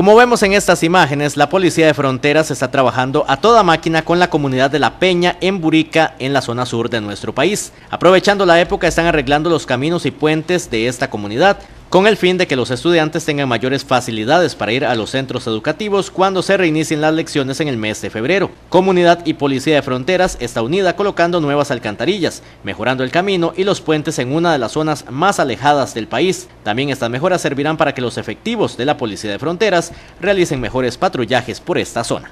Como vemos en estas imágenes, la Policía de Fronteras está trabajando a toda máquina con la comunidad de La Peña en Burica, en la zona sur de nuestro país. Aprovechando la época, están arreglando los caminos y puentes de esta comunidad, con el fin de que los estudiantes tengan mayores facilidades para ir a los centros educativos cuando se reinicien las lecciones en el mes de febrero. Comunidad y Policía de Fronteras está unida colocando nuevas alcantarillas, mejorando el camino y los puentes en una de las zonas más alejadas del país. También estas mejoras servirán para que los efectivos de la Policía de Fronteras realicen mejores patrullajes por esta zona.